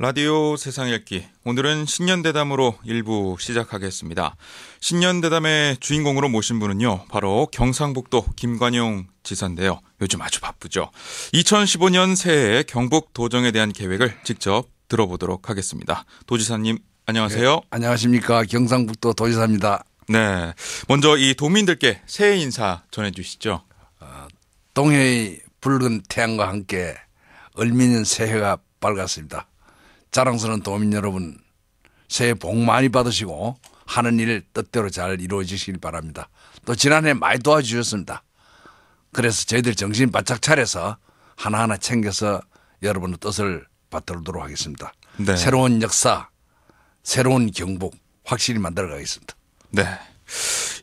라디오 세상 읽기. 오늘은 신년대담으로 일부 시작하겠습니다. 신년대담의 주인공으로 모신 분은요, 바로 경상북도 김관용 지사인데요. 요즘 아주 바쁘죠. 2015년 새해 경북 도정에 대한 계획을 직접 들어보도록 하겠습니다. 도지사님, 안녕하세요. 네, 안녕하십니까. 경상북도 도지사입니다. 네. 먼저 이 도민들께 새해 인사 전해 주시죠. 어, 아, 동해의 붉은 태양과 함께 얼미는 새해가 밝았습니다. 자랑스러운 도민 여러분 새해 복 많이 받으시고 하는 일 뜻대로 잘 이루어지시길 바랍니다. 또 지난해 많이 도와주셨습니다. 그래서 저희들 정신 바짝 차려서 하나하나 챙겨서 여러분의 뜻을 받들도록 하겠습니다. 네. 새로운 역사, 새로운 경복 확실히 만들어 가겠습니다. 네.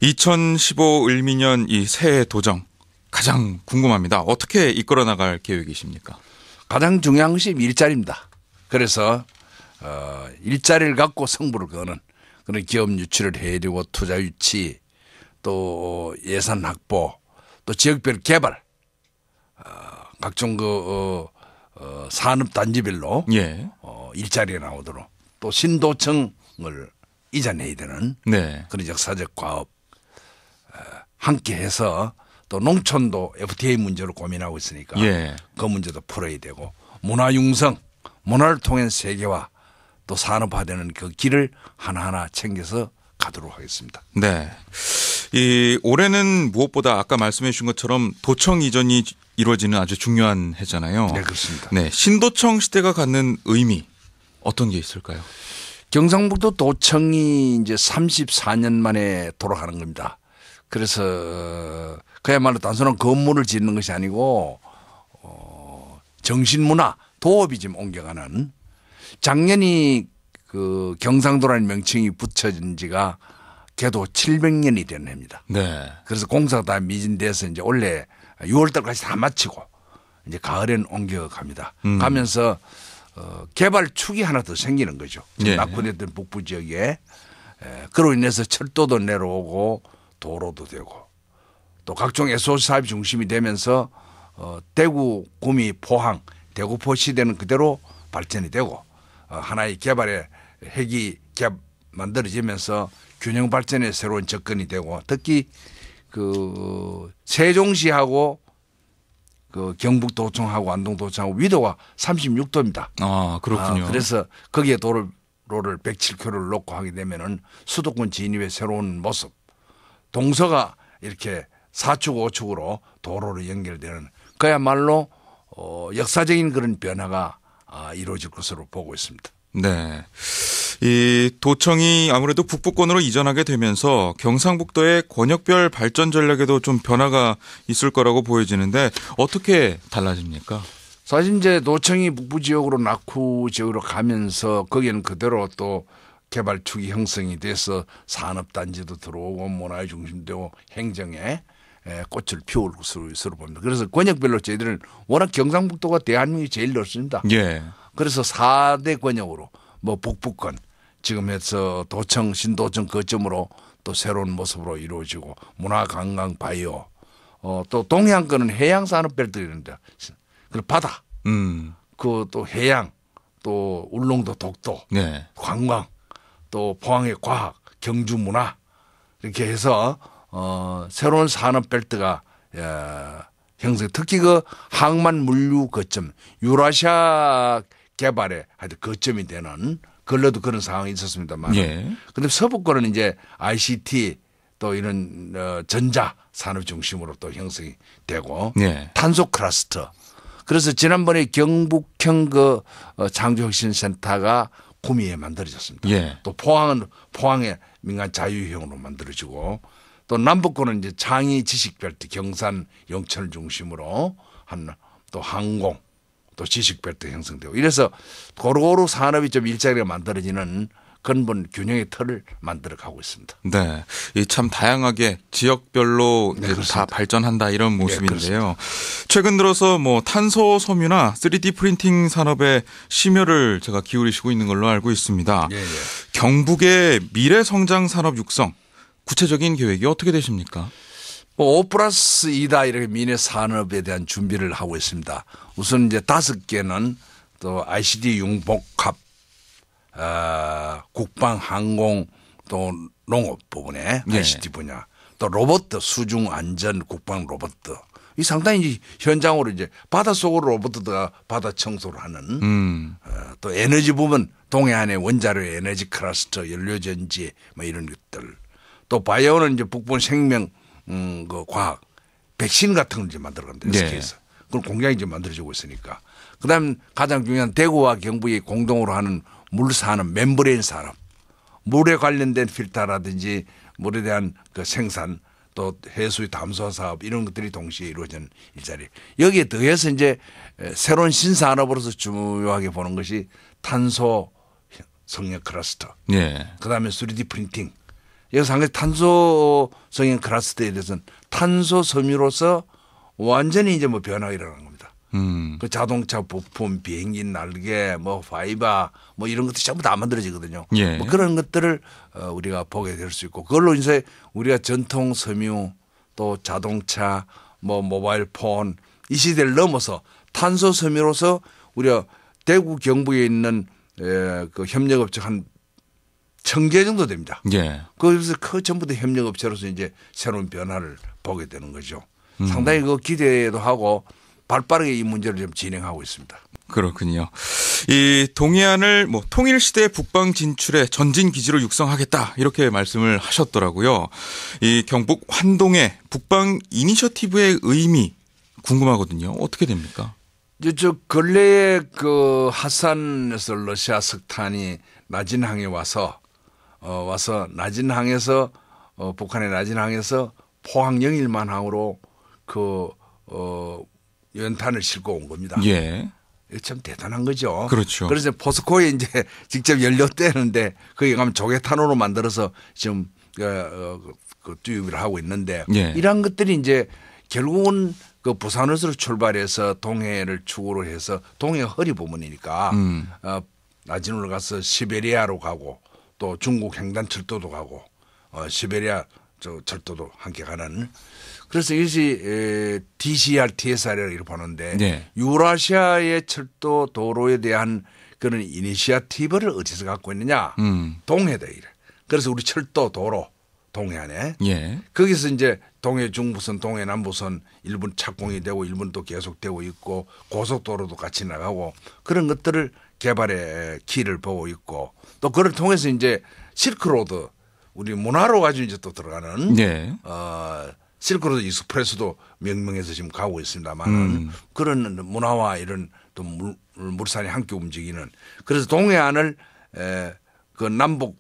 2015 을미년 이 새해 도정 가장 궁금합니다. 어떻게 이끌어 나갈 계획이십니까? 가장 중요한 것이 일자리입니다. 그래서 어, 일자리를 갖고 성부를 거는 그런 기업 유치를 해야 되고 투자 유치 또 예산 확보 또 지역별 개발 어, 각종 그 어, 어, 산업 단지별로 예. 어, 일자리 가 나오도록 또 신도청을 이전해야 되는 네. 그런 역사적 과업 어, 함께해서 또 농촌도 FTA 문제로 고민하고 있으니까 예. 그 문제도 풀어야 되고 문화융성 문화를 통해 세계화 또 산업화되는 그 길을 하나하나 챙겨서 가도록 하겠습니다. 네. 이 올해는 무엇보다 아까 말씀해 주신 것처럼 도청 이전이 이루어지는 아주 중요한 해잖아요. 네, 그렇습니다. 네. 신도청 시대가 갖는 의미 어떤 게 있을까요? 경상북도 도청이 이제 34년 만에 돌아가는 겁니다. 그래서 그야말로 단순한 건물을 짓는 것이 아니고 어, 정신문화 도읍이 지금 옮겨가는 작년이 그 경상도라는 명칭이 붙여진 지가 개도 700년이 된 해입니다. 네. 그래서 공사가 다 미진돼서 이제 원래 6월달까지 다 마치고 이제 가을엔 옮겨갑니다. 음. 가면서 어, 개발 축이 하나 더 생기는 거죠. 예. 낙후됐던 북부 지역에 에, 그로 인해서 철도도 내려오고 도로도 되고 또 각종 SOC 사업 중심이 되면서 어, 대구, 구미, 포항 대구포 시대는 그대로 발전이 되고 어, 하나의 개발의 핵이 개발 만들어지면서 균형 발전의 새로운 접근이 되고 특히 그 세종시하고 그 경북도청하고 안동도청하고 위도가 36도입니다. 아 그렇군요. 아, 그래서 거기에 도를 로를 107km를 놓고 하게 되면은 수도권 진입의 새로운 모습, 동서가 이렇게 사축 오축으로 도로로 연결되는 그야말로 어, 역사적인 그런 변화가 아, 이루어질 것으로 보고 있습니다. 네. 이 도청이 아무래도 북부권으로 이전하게 되면서 경상북도의 권역별 발전 전략에도 좀 변화가 있을 거라고 보여지는데 어떻게 달라집니까? 사실 이제 도청이 북부 지역으로 낙후 지역으로 가면서 거기는 그대로 또 개발축이 형성이 돼서 산업단지도 들어오고 문화의 중심되고 행정에 꽃을 피울 것으로 봅니다. 그래서 권역별로 저희들은 워낙 경상북도가 대한민국이 제일 넓습니다. 예. 그래서 4대 권역으로 뭐 북부권 지금 해서 도청 신도청 거점으로 또 새로운 모습으로 이루어지고 문화관광 바이오 어, 또 동해안권은 해양산업별도입니다 그리고 바다 음. 그또 해양 또 울릉도 독도 네. 관광 또 포항의 과학 경주 문화 이렇게 해서 어, 새로운 산업 벨트가 예, 형성. 특히 그 항만 물류 거점 유라시아 개발에 하여튼 거점이 되는 걸러도 그런 상황이 있었습니다만. 예. 근데 서북권은 이제 ICT 또 이런 어, 전자 산업 중심으로 또 형성이 되고 예. 탄소 클러스터. 그래서 지난번에 경북형 그 어, 창조혁신센터가 구미에 만들어졌습니다. 예. 또 포항은 포항에 민간 자유형으로 만들어지고 또 남북권은 이제 장이 지식별트 경산 영천을 중심으로 한 또 항공 또지식별트 형성되고 이래서 고루고루 산업이 좀 일자리가 만들어지는 근본 균형의 틀을 만들어 가고 있습니다. 네. 이 참 다양하게 지역별로 네, 다 발전한다 이런 예, 모습인데요. 네, 최근 들어서 뭐 탄소 섬유나 3D 프린팅 산업에 심혈을 제가 기울이시고 있는 걸로 알고 있습니다. 네, 경북의 미래 성장 산업 육성 구체적인 계획이 어떻게 되십니까? 뭐5 플러스 2다 이렇게 미래 산업에 대한 준비를 하고 있습니다. 우선 이제 다섯 개는 또 ICT 융복합, 어, 국방, 항공, 또 농업 부분에 네. 예. ICT 분야, 또 로봇 수중 안전 국방 로봇 이 상당히 현장으로 이제 바닷속으로 로봇가 바다 청소를 하는 음. 어, 또 에너지 부분 동해안의 원자로 에너지 클러스터 연료전지 뭐 이런 것들 또 바이오는 이제 북부 생명 음, 그 과학 백신 같은 걸 이제 만들어 간다. 네. SK에서. 그걸 공장이 이제 만들어지고 있으니까. 그다음 가장 중요한 대구와 경북이 공동으로 하는 물 산업, 멤브레인 산업. 물에 관련된 필터라든지 물에 대한 그 생산 또 해수의 담소 사업 이런 것들이 동시에 이루어지는 일자리. 여기에 더해서 이제 새로운 신산업으로서 중요하게 보는 것이 탄소 성역 클러스터. 예. 그다음에 3D 프린팅. 여기서 한 가지 탄소성인 크라스트에 대해서는 탄소 섬유로서 완전히 이제 뭐 변화가 일어나는 겁니다. 음. 그 자동차 부품, 비행기 날개, 뭐 파이바, 뭐 이런 것들이 전부 다 만들어지거든요. 예. 뭐 그런 것들을 어 우리가 보게 될 수 있고 그걸로 이제 우리가 전통 섬유 또 자동차, 뭐 모바일 폰 이 시대를 넘어서 탄소 섬유로서 우리가 대구 경북에 있는 에, 그 협력업체 한 천개 정도 됩니다. 예. 그래서 그 전부 다 협력업체로서 이제 새로운 변화를 보게 되는 거죠. 음. 상당히 그 기대도 하고 발빠르게 이 문제를 좀 진행하고 있습니다. 그렇군요. 이 동해안을 뭐 통일 시대 북방 진출의 전진 기지로 육성하겠다 이렇게 말씀을 하셨더라고요. 이 경북 환동의 북방 이니셔티브의 의미 궁금하거든요. 어떻게 됩니까? 저 근래에 그 하산에서 러시아 석탄이 나진항에 와서 어, 와서 낮은 항에서 어, 북한의 낮은 항에서 포항 영일만 항으로 그 어, 연탄을 싣고 온 겁니다. 예. 참 대단한 거죠. 그렇죠. 그래서 포스코에 이제 직접 연료 떼는데 거기 가면 조개탄으로 만들어서 지금 어, 어 그, 그 투입을 하고 있는데 예. 이러한 것들이 이제 결국은 그부산에서 출발해서 동해를 축으로 해서 동해 허리 부분이니까 음. 어, 나진으로 가서 시베리아로 가고 또 중국 횡단철도도 가고 어, 시베리아 저 철도도 함께 가는 그래서 이것이 에, DCR, TSR이라고 보는데 네. 유라시아의 철도 도로에 대한 그런 이니시아티브를 어디서 갖고 있느냐 음. 동해다 이래. 그래서 우리 철도 도로 동해안에. 예. 거기서 이제 동해 중부선, 동해 남부선 일본 착공이 되고 일본도 계속되고 있고 고속도로도 같이 나가고 그런 것들을 개발의 키를 보고 있고 또 그걸 통해서 이제 실크로드 우리 문화로 가지고 이제 또 들어가는 예. 어 실크로드 익스프레스도 명명해서 지금 가고 있습니다만은 음. 그런 문화와 이런 또 물, 물산이 함께 움직이는 그래서 동해안을 에, 그 남북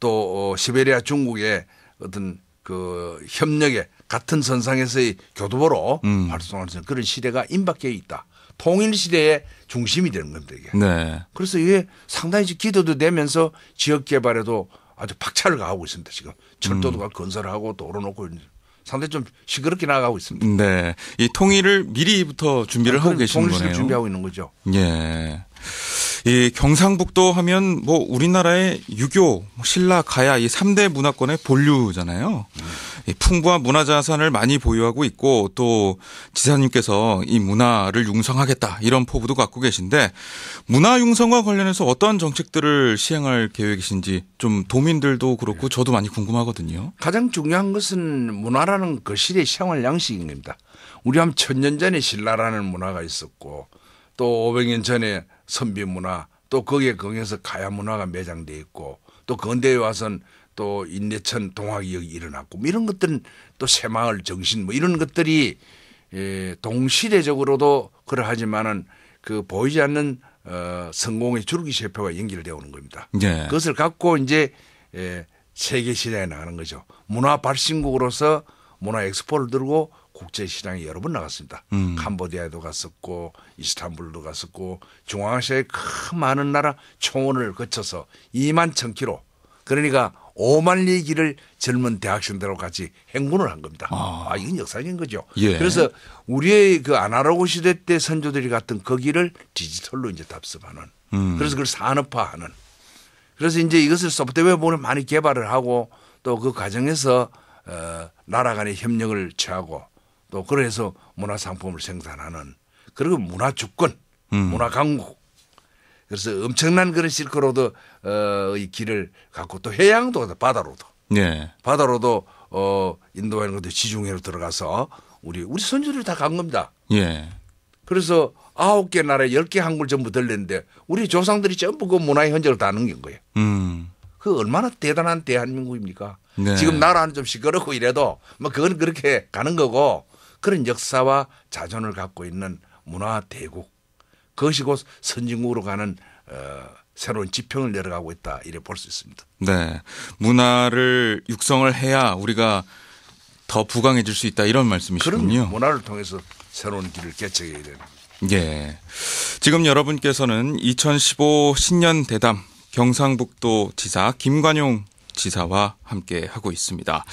또 어, 시베리아 중국의 어떤 그 협력의 같은 선상에서의 교두보로 음. 활동할 수 있는 그런 시대가 임박해 있다. 통일 시대의 중심이 되는 겁니다 이게. 네. 그래서 이게 상당히 기도도 되면서 지역 개발에도 아주 박차를 가하고 있습니다 지금 철도도 음. 건설하고 도로 놓고 상당히 좀 시끄럽게 나가고 있습니다. 네, 이 통일을 미리부터 준비를 하고 계신는 거네요. 통일 준비하고 있는 거죠. 예. 이 경상북도 하면 뭐 우리나라의 유교, 뭐 신라, 가야 이 3대 문화권의 본류잖아요. 이 풍부한 문화 자산을 많이 보유하고 있고 또 지사님께서 이 문화를 융성하겠다 이런 포부도 갖고 계신데 문화 융성과 관련해서 어떠한 정책들을 시행할 계획이신지 좀 도민들도 그렇고 예. 저도 많이 궁금하거든요. 가장 중요한 것은 문화라는 거실의 그 생활 양식입니다. 우리 한 천 년 전에 신라라는 문화가 있었고 또 500년 전에 선비 문화 또 거기에 거기에서 가야 문화가 매장돼 있고 또 건대에 와선 또 인내천 동화기역이 일어났고 뭐 이런 것들은 또 새마을 정신 뭐 이런 것들이 예, 동시대적으로도 그러하지만은 그 보이지 않는 어, 성공의 줄기 세포가 연결되어 오는 겁니다. 네. 그것을 갖고 이제 예, 세계 시장에 나가는 거죠. 문화 발신국으로서 문화 엑스포를 들고 국제 시장에 여러 번 나갔습니다. 음. 캄보디아에도 갔었고 이스탄불도 갔었고 중앙아시아의 큰 많은 나라 총원을 거쳐서 2만 1천 키로 그러니까 5만 리 길을 젊은 대학생들하고 같이 행군을 한 겁니다. 아, 아 이건 역사적인 거죠. 예. 그래서 우리의 그 아날로그 시대 때 선조들이 갔던 거기를 그 디지털로 이제 답습하는. 음. 그래서 그걸 산업화하는. 그래서 이제 이것을 소프트웨어본을 많이 개발을 하고 또 그 과정에서 어, 나라 간의 협력을 취하고 또 그래서 문화 상품을 생산하는 그리고 문화 주권, 음. 문화 강국. 그래서 엄청난 그런 실크로드 어이 길을 갖고 또 해양도 바다로도 네. 바다로도 어 인도하는 것도 지중해로 들어가서 우리 우리 선주를다 간 겁니다. 예. 그래서 아홉 개 나라에 열 개 항구를 전부 들렸는데 우리 조상들이 전부 그 문화의 흔적을 다 넘긴 거예요. 음. 그 얼마나 대단한 대한민국입니까? 네. 지금 나라는 좀 시끄럽고 이래도 뭐 그건 그렇게 가는 거고 그런 역사와 자존을 갖고 있는 문화 대국 그것이 곧 선진국으로 가는 어, 새로운 지평을 내려가고 있다 이래 볼 수 있습니다. 네, 문화를 육성을 해야 우리가 더 부강해질 수 있다 이런 말씀이시군요. 문화를 통해서 새로운 길을 개척해야 되는. 예. 지금 여러분께서는 2015 신년 대담 경상북도 지사 김관용 지사와 함께 하고 있습니다.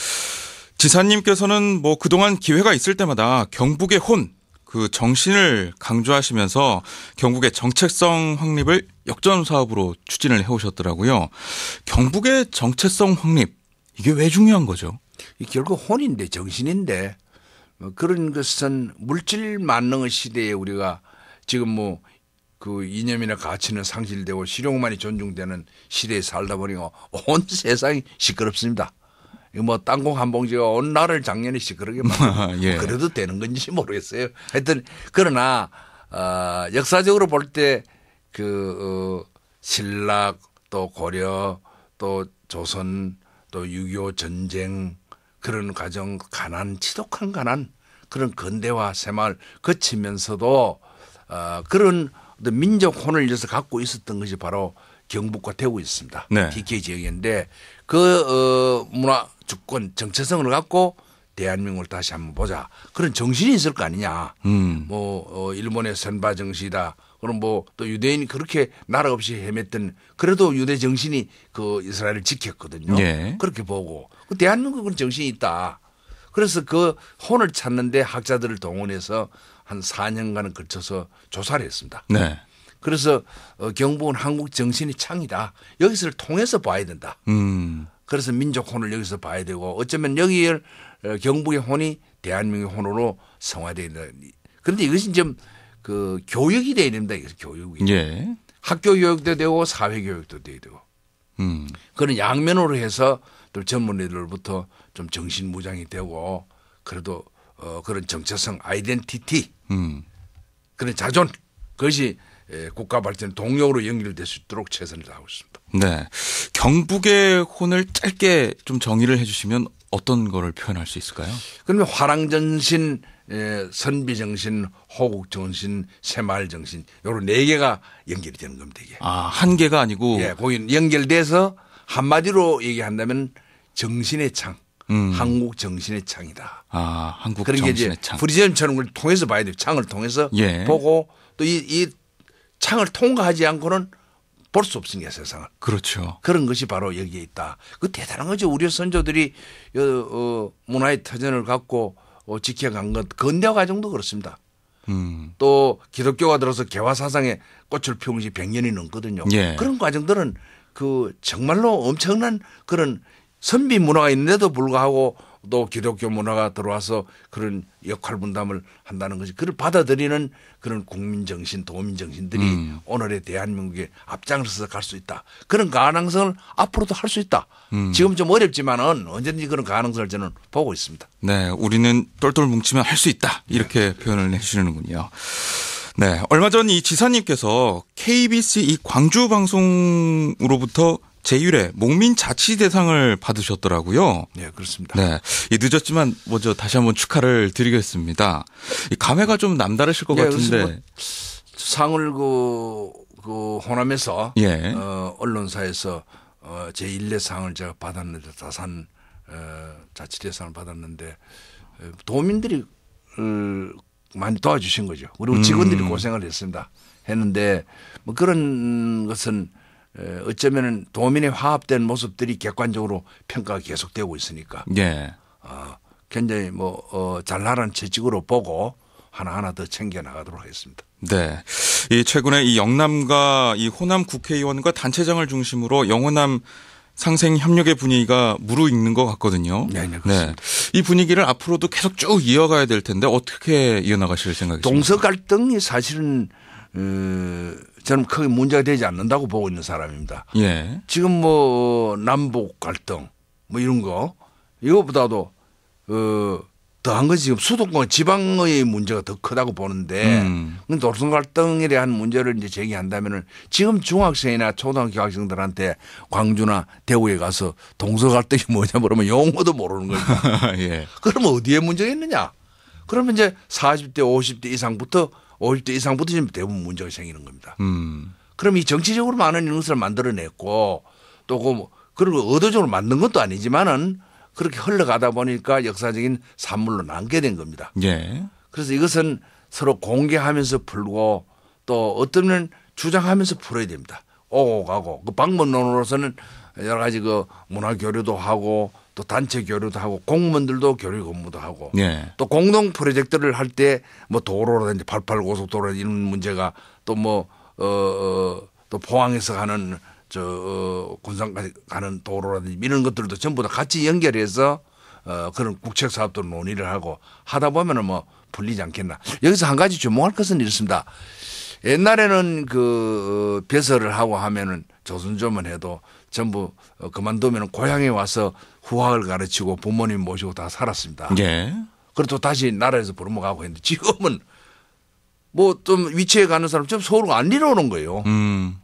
지사님께서는 뭐 그동안 기회가 있을 때마다 경북의 혼, 그 정신을 강조하시면서 경북의 정체성 확립을 역전 사업으로 추진을 해오셨더라고요. 경북의 정체성 확립, 이게 왜 중요한 거죠? 결국 혼인데 정신인데 뭐 그런 것은 물질 만능의 시대에 우리가 지금 뭐 그 이념이나 가치는 상실되고 실용만이 존중되는 시대에 살다 보니 온 세상이 시끄럽습니다. 뭐 땅콩 한 봉지가 온 나를 작년에 시끄럽게 예. 그래도 되는 건지 모르겠어요. 하여튼 그러나 어, 역사적으로 볼 때그 어, 신라 또 고려 또 조선 또6.25 전쟁 그런 과정 가난 지독한 가난 그런 근대화 새마을 거치면서도 어, 그런 어떤 민족 혼을 위해서 갖고 있었던 것이 바로 경북과 되고 있습니다. 네. DK 지역인데 그 어, 문화 주권 정체성을 갖고 대한민국을 다시 한번 보자 그런 정신이 있을 거 아니냐. 음. 뭐 어, 일본의 선바 정신이다. 그럼 뭐또 유대인이 그렇게 나라 없이 헤맸던 그래도 유대 정신이 그 이스라엘을 지켰거든요. 예. 그렇게 보고 그 대한민국은 정신이 있다. 그래서 그 혼을 찾는데 학자들을 동원해서 한 4년간은 걸쳐서 조사를 했습니다. 네. 그래서 어, 경북은 한국 정신의 창이다. 여기서를 통해서 봐야 된다. 음. 그래서 민족 혼을 여기서 봐야 되고 어쩌면 여기를 어, 경북의 혼이 대한민국의 혼으로 성화되어 있다. 그런데 이것이 좀그 교육이 돼야 됩니다. 이것은 교육이. 예. 학교 교육도 되고 사회 교육도 돼야 되고. 음. 그런 양면으로 해서 또 전문의들로부터 좀 정신 무장이 되고 그래도 어 그런 정체성 아이덴티티 음. 그런 자존 그것이 예, 국가 발전 동력으로 연결될 수 있도록 최선을 다하고 있습니다. 네. 경북의 혼을 짧게 좀 정의를 해 주시면 어떤 거를 표현할 수 있을까요? 그러면 화랑정신, 예, 선비정신, 호국정신, 새마을정신 요런 네 개가 연결이 되는 겁니다. 이게. 아, 한 개가 아니고 예, 거기 연결돼서 한마디로 얘기한다면 정신의 창. 음. 한국 정신의 창이다. 아, 한국 정신의 창. 프리즘처럼 통해서 봐야 돼요. 창을 통해서 예. 보고 또이이 창을 통과하지 않고는 볼 수 없으니까 세상을. 그렇죠. 그런 것이 바로 여기에 있다. 그 대단한 거죠. 우리 선조들이 어, 어, 문화의 터전을 갖고 어, 지켜간 것 건대화 과정도 그렇습니다. 음. 또 기독교가 들어서 개화 사상에 꽃을 피운 지 100년이 넘거든요. 예. 그런 과정들은 그 정말로 엄청난 그런 선비 문화가 있는데도 불구하고 또 기독교 문화가 들어와서 그런 역할 분담을 한다는 것이 그를 받아들이는 그런 국민 정신, 도민 정신들이 음. 오늘의 대한민국에 앞장서서 갈 수 있다. 그런 가능성을 앞으로도 할 수 있다. 음. 지금 좀 어렵지만은 언제든지 그런 가능성을 저는 보고 있습니다. 네, 우리는 똘똘 뭉치면 할 수 있다. 이렇게 네. 표현을 해주시는군요. 네. 얼마 전 이 지사님께서 KBC 이 광주 방송으로부터 제율회 목민 자치 대상을 받으셨더라고요. 네, 그렇습니다. 네. 늦었지만 먼저 다시 한번 축하를 드리겠습니다. 감회가 좀 남다르실 것 네, 같은데. 뭐 상을 그, 그 호남에서 예. 어, 언론사에서 어, 제1회 상을 제가 받았는데 다산 어, 자치 대상을 받았는데 어, 도민들이 음, 많이 도와주신 거죠. 그리고 직원들이 음. 고생을 했습니다. 했는데 뭐 그런 것은 어쩌면 도민의 화합된 모습들이 객관적으로 평가가 계속되고 있으니까. 예. 어, 굉장히 뭐, 어, 잘나란 채찍으로 보고 하나하나 더 챙겨나가도록 하겠습니다. 네. 이 최근에 이 영남과 이 호남 국회의원과 단체장을 중심으로 영호남 상생 협력의 분위기가 무르익는 것 같거든요. 네, 네, 네, 이 분위기를 앞으로도 계속 쭉 이어가야 될 텐데 어떻게 이어나가실 생각이십니까? 동서 갈등이 사실은 음, 저는 크게 문제가 되지 않는다고 보고 있는 사람입니다. 예. 지금 뭐 남북 갈등 뭐 이런 거이것보다도어 더한 것이 지금 수도권 지방의 문제가 더 크다고 보는데 음. 노선 갈등에 대한 문제를 이제 제기한다면은 지금 중학생이나 초등학교 학생들한테 광주나 대구에 가서 동서 갈등이 뭐냐 물으면 용어도 모르는 거죠. 예. 그러면 어디에 문제가 있느냐? 그러면 이제 40대 50대 이상부터 50대 이상부터 지금 대부분 문제가 생기는 겁니다. 음. 그럼 이 정치적으로 많은 이런 것을 만들어냈고 또그 뭐 그리고 의도적으로 만든 것도 아니지만은 그렇게 흘러가다 보니까 역사적인 산물로 남게된 겁니다. 예. 그래서 이것은 서로 공개하면서 풀고 또 어떤 주장하면서 풀어야 됩니다. 오고 가고 그방문론으로서는 여러 가지 그 문화 교류도 하고 또 단체 교류도 하고 공무원들도 교류 근무도 하고 예. 또 공동 프로젝트를 할 때 뭐 도로라든지 88 고속도로 이런 문제가 또 뭐어또 어, 어 포항에서 가는 저 어, 군산까지 가는 도로라든지 이런 것들도 전부 다 같이 연결해서 어 그런 국책 사업도 논의를 하고 하다 보면은 뭐풀리지 않겠나. 여기서 한 가지 주목할 것은 이렇습니다. 옛날에는 그 어, 배설을 하고 하면은 조선조만 해도 전부 어, 그만두면 은 고향에 와서 후학을 가르치고 부모님 모시고 다 살았습니다. 예. 그래도 다시 나라에서 부르먹가고 했는데 지금은 뭐 좀 위치에 가는 사람 좀 서울 안 내려오는 거예요. 음.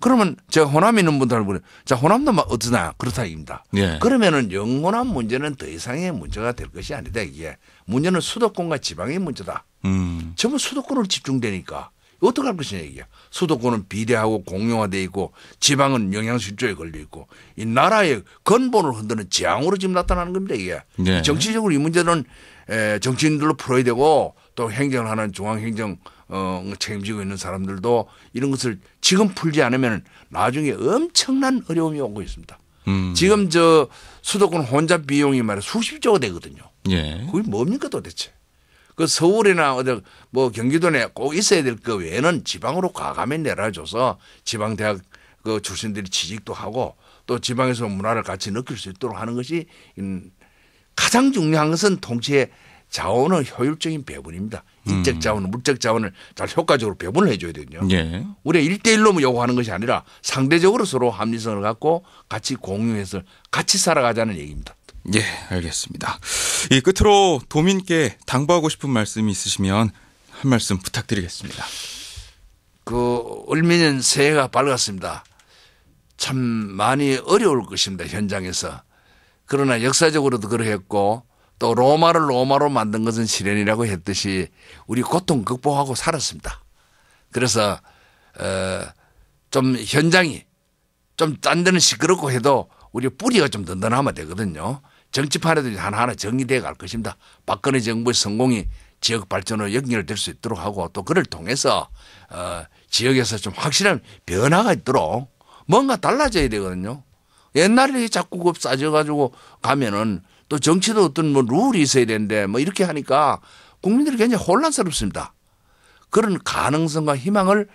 그러면 제가 호남 있는 분들한테 요 자, 호남도 막 어떠나? 그렇다입니다. 예. 그러면은 영호남 문제는 더 이상의 문제가 될 것이 아니다. 이게 문제는 수도권과 지방의 문제다. 음. 전부 수도권으로 집중되니까 어떻게 할 것이냐 이게. 수도권은 비대하고 공용화돼 있고 지방은 영양실조에 걸려 있고 이 나라의 근본을 흔드는 재앙으로 지금 나타나는 겁니다 이게. 예. 정치적으로 이 문제는 에, 정치인들로 풀어야 되고 또 행정하는 중앙행정 어, 책임지고 있는 사람들도 이런 것을 지금 풀지 않으면 나중에 엄청난 어려움이 오고 있습니다. 음. 지금 저 수도권 혼잡 비용이 말해 수십조가 되거든요. 예. 그게 뭡니까 도대체? 그 서울이나 어디 뭐 경기도 내 꼭 있어야 될 거 외에는 지방으로 과감히 내려줘서 지방 대학 그 출신들이 취직도 하고 또 지방에서 문화를 같이 느낄 수 있도록 하는 것이 가장 중요한 것은 동시에 자원의 효율적인 배분입니다. 인적 음. 자원 물적 자원을 잘 효과적으로 배분을 해줘야 되거든요. 예. 우리가 1대1로 뭐 요구하는 것이 아니라 상대적으로 서로 합리성을 갖고 같이 공유해서 같이 살아가자는 얘기입니다. 예, 알겠습니다. 이 끝으로 도민께 당부하고 싶은 말씀이 있으시면 한 말씀 부탁드리겠습니다. 그 을미년 새해가 밝았습니다. 참 많이 어려울 것입니다 현장에서 그러나 역사적으로도 그러했고 또 로마를 로마로 만든 것은 시련이라고 했듯이 우리 고통 극복하고 살았습니다. 그래서 어 좀 현장이 좀짠 데는 시끄럽고 해도 우리 뿌리가 좀 든든하면 되거든요. 정치판에도 하나하나 정리되어 갈 것입니다. 박근혜 정부의 성공이 지역 발전으로 연결될 수 있도록 하고 또 그를 통해서 어 지역에서 좀 확실한 변화가 있도록 뭔가 달라져야 되거든요. 옛날에 자꾸 싸져가지고 가면은 또 정치도 어떤 뭐 룰이 있어야 되는데 뭐 이렇게 하니까 국민들이 굉장히 혼란스럽습니다. 그런 가능성과 희망을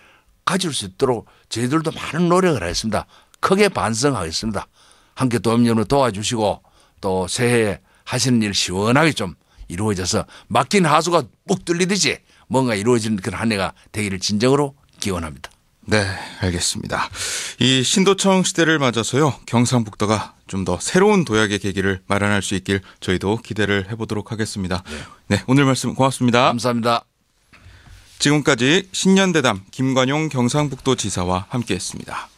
가질 수 있도록 저희들도 많은 노력을 하겠습니다 크게 반성하겠습니다. 함께 도움연을 도와주시고 또 새해에 하시는 일 시원하게 좀 이루어져서 막힌 하수가 묵 뚫리듯이 뭔가 이루어지는 그런 한 해가 되기를 진정으로 기원합니다. 네, 알겠습니다. 이 신도청 시대를 맞아서요, 경상북도가 좀 더 새로운 도약의 계기를 마련할 수 있길 저희도 기대를 해보도록 하겠습니다. 네, 네 오늘 말씀 고맙습니다. 감사합니다. 지금까지 신년대담 김관용 경상북도 지사와 함께했습니다.